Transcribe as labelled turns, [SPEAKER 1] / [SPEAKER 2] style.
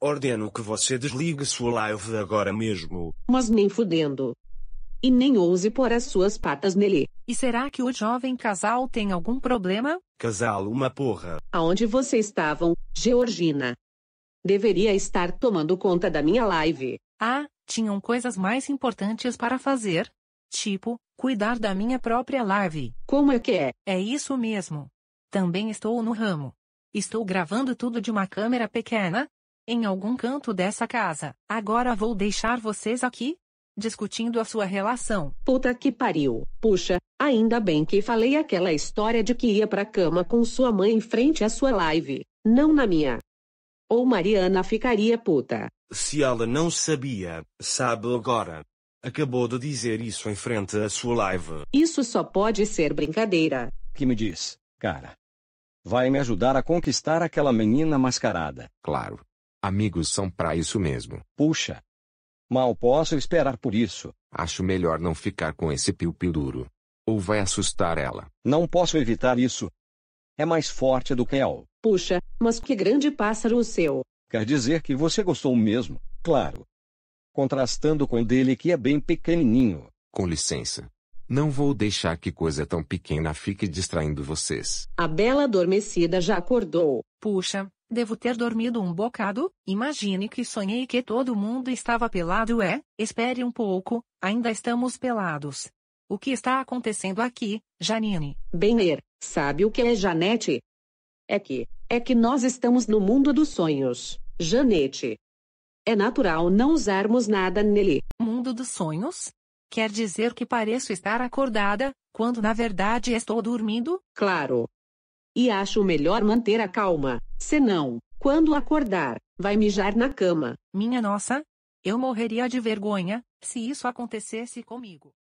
[SPEAKER 1] Ordeno que você desligue sua live agora mesmo.
[SPEAKER 2] Mas nem fudendo. E nem ouse pôr as suas patas nele. E será que o jovem casal tem algum problema? Casal uma porra. Aonde vocês estavam, Georgina? Deveria estar tomando conta da minha live. Ah, tinham coisas mais importantes para fazer. Tipo, cuidar da minha própria live. Como é que é? É isso mesmo. Também estou no ramo. Estou gravando tudo de uma câmera pequena, em algum canto dessa casa. Agora vou deixar vocês aqui, discutindo a sua relação. Puta que pariu. Puxa, ainda bem que falei aquela história de que ia pra cama com sua mãe em frente à sua live, não na minha. Ou Mariana ficaria puta.
[SPEAKER 1] Se ela não sabia, sabe agora. Acabou de dizer isso em frente à sua live.
[SPEAKER 2] Isso só pode ser brincadeira.
[SPEAKER 1] Que me diz, cara? Vai me ajudar a conquistar aquela menina mascarada. Claro, Amigos são pra isso mesmo. Puxa. Mal posso esperar por isso. Acho melhor não ficar com esse piu-piu duro. Ou vai assustar ela. Não posso evitar isso. É mais forte do que El.
[SPEAKER 2] Puxa, mas que grande pássaro o seu.
[SPEAKER 1] Quer dizer que você gostou mesmo, claro. Contrastando com o dele que é bem pequenininho. Com licença. Não vou deixar que coisa tão pequena fique distraindo vocês.
[SPEAKER 2] A bela adormecida já acordou. Puxa, Devo ter dormido um bocado, imagine que sonhei que todo mundo estava pelado é, espere um pouco, ainda estamos pelados. O que está acontecendo aqui, Janine? Benner, sabe o que é Janete? É que, é que nós estamos no mundo dos sonhos, Janete. É natural não usarmos nada nele. Mundo dos sonhos? Quer dizer que pareço estar acordada, quando na verdade estou dormindo? Claro, e acho melhor manter a calma, senão, quando acordar, vai mijar na cama. Minha nossa! Eu morreria de vergonha, se isso acontecesse comigo.